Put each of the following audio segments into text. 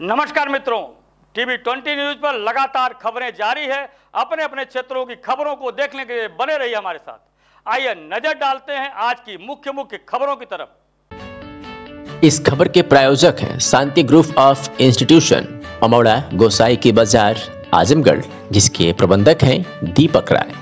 नमस्कार मित्रों TV twenty news पर लगातार खबरें जारी है अपने अपने क्षेत्रों की खबरों को देखने के लिए बने रहिए हमारे साथ आइए नजर डालते हैं आज की मुख्य मुख्य खबरों की तरफ इस खबर के प्रायोजक हैं Shanti group of institution Amauda Gosai की बाजार आजमगढ़ जिसके प्रबंधक हैं दीपक राय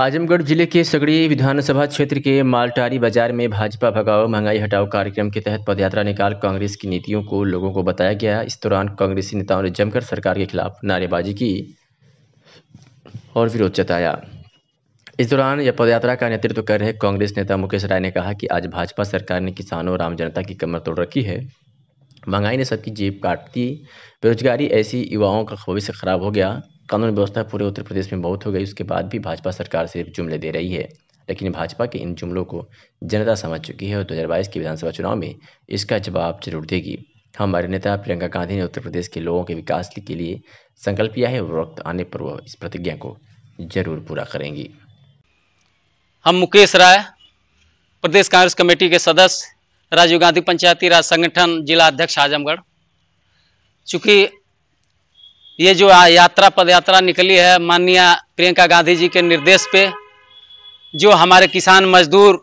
आजमगढ़ जिले के सगड़ी विधानसभा क्षेत्र के मालटारी बाजार में भाजपा भगाओ महंगाई हटाओ कार्यक्रम के तहत पदयात्रा निकाल कांग्रेस की नीतियों को लोगों को बताया गया इस दौरान कांग्रेसी नेताओं ने जमकर सरकार के खिलाफ नारेबाजी की और विरोध जताया इस दौरान यह पदयात्रा का नेतृत्व कर रहे कांग्रेस नेता मुकेश राय ने कहा कि आज भाजपा सरकार ने किसानों और आम जनता की कमर तोड़ रखी है महंगाई ने सबकी जेब काट दी बेरोजगारी ऐसी युवाओं का भविष्य खराब हो गया कानून व्यवस्था पूरे उत्तर प्रदेश में बहुत हो गई उसके बाद भी भाजपा सरकार सिर्फ जुमले दे रही है लेकिन भाजपा के इन जुमलों को जनता समझ चुकी है और 2022 के विधानसभा चुनाव में इसका जवाब जरूर देगी हमारे नेता प्रियंका गांधी ने उत्तर प्रदेश के लोगों के विकास के लिए संकल्प किया है वक्त आने पर वह इस प्रतिज्ञा को जरूर पूरा करेंगी हम मुकेश राय प्रदेश कांग्रेस कमेटी के सदस्य राजीव गांधी पंचायती राज संगठन जिला अध्यक्ष आजमगढ़ चूंकि ये जो यात्रा पदयात्रा निकली है माननीय प्रियंका गांधी जी के निर्देश पे जो हमारे किसान मजदूर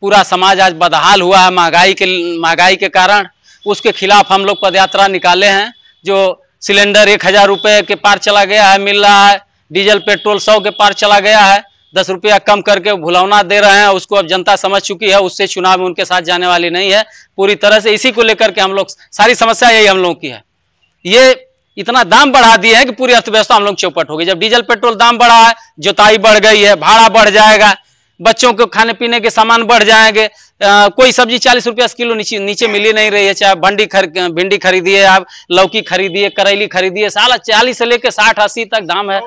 पूरा समाज आज बदहाल हुआ है महंगाई के महंगाई के कारण उसके खिलाफ हम लोग पदयात्रा निकाले हैं जो सिलेंडर एक हज़ार रुपये के पार चला गया है मिल रहा है डीजल पेट्रोल सौ के पार चला गया है दस रुपया कम करके भुलावना दे रहे हैं उसको अब जनता समझ चुकी है उससे चुनाव में उनके साथ जाने वाली नहीं है पूरी तरह से इसी को लेकर के हम लोग सारी समस्या यही हम लोगों की है ये इतना दाम बढ़ा दिए हैं कि पूरी अर्थव्यवस्था हम लोग चौपट हो गई जब डीजल पेट्रोल दाम बढ़ा है जोताई बढ़ गई है भाड़ा बढ़ जाएगा बच्चों को खाने पीने के सामान बढ़ जाएंगे आ, कोई सब्जी चालीस रुपया किलो नीचे नीचे मिली नहीं रही है चाहे भंडी खर भिंडी खरीदिए आप लौकी खरीदिए करेली खरीदिए साला चालीस से लेकर साठ अस्सी तक दाम है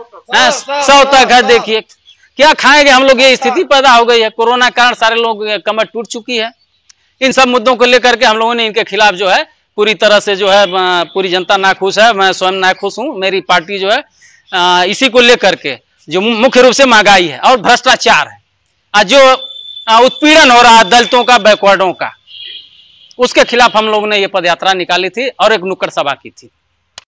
सौ तक है देखिए क्या खाएंगे हम लोग ये स्थिति पैदा हो गई है कोरोना कारण सारे लोग कमर टूट चुकी है इन सब मुद्दों को लेकर के हम लोगों ने इनके खिलाफ जो है पूरी तरह से जो है पूरी जनता नाखुश है मैं स्वयं नाखुश हूँ मेरी पार्टी जो है इसी को लेकर के जो मुख्य रूप से महंगाई है और भ्रष्टाचार है जो उत्पीड़न हो रहा है दलितों का बैकवर्डों का उसके खिलाफ हम लोगों ने ये पदयात्रा निकाली थी और एक नुक्कड़ सभा की थी